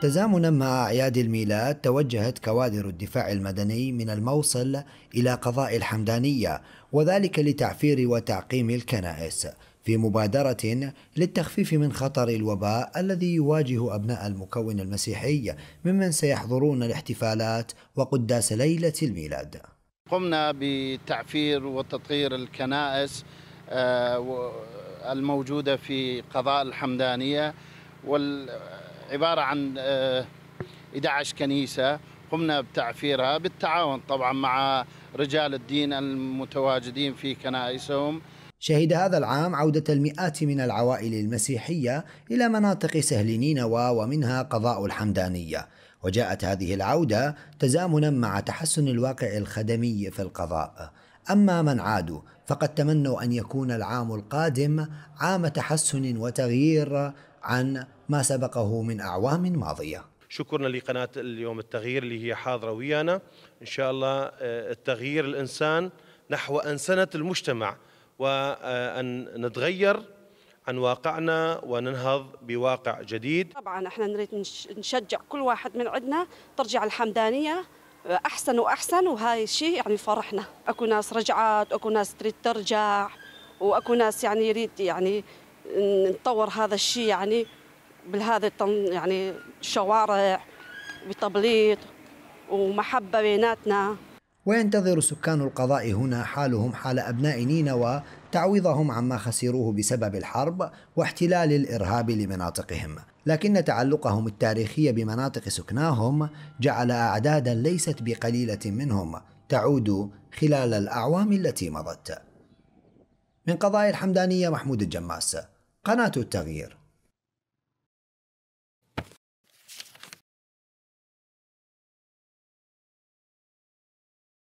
تزامنا مع أعياد الميلاد توجهت كوادر الدفاع المدني من الموصل إلى قضاء الحمدانية وذلك لتعفير وتعقيم الكنائس في مبادرة للتخفيف من خطر الوباء الذي يواجه أبناء المكون المسيحي ممن سيحضرون الاحتفالات وقداس ليلة الميلاد قمنا بتعفير وتطهير الكنائس آه، الموجودة في قضاء الحمدانية وال عبارة عن 11 آه، كنيسة قمنا بتعفيرها بالتعاون طبعا مع رجال الدين المتواجدين في كنائسهم شهد هذا العام عودة المئات من العوائل المسيحية إلى مناطق سهل نينوى ومنها قضاء الحمدانية وجاءت هذه العودة تزامنا مع تحسن الواقع الخدمي في القضاء أما من عادوا فقد تمنوا أن يكون العام القادم عام تحسن وتغيير عن ما سبقه من أعوام ماضية شكرنا لقناة اليوم التغيير اللي هي حاضرة ويانا إن شاء الله آه، التغيير الإنسان نحو أنسنة المجتمع وأن نتغير عن واقعنا وننهض بواقع جديد طبعا احنا نريد نشجع كل واحد من عندنا ترجع الحمدانية آه، أحسن وأحسن وهاي الشيء يعني فرحنا أكو ناس رجعت أكو ناس تريد ترجع وأكو ناس يعني يريد يعني نطور هذا الشيء يعني بهذه يعني الشوارع بتبليط ومحبة بيناتنا وينتظر سكان القضاء هنا حالهم حال أبناء نينوى تعويضهم عما خسروه بسبب الحرب واحتلال الإرهاب لمناطقهم لكن تعلقهم التاريخي بمناطق سكناهم جعل أعدادا ليست بقليلة منهم تعود خلال الأعوام التي مضت من قضاء الحمدانية محمود الجماس قناة التغيير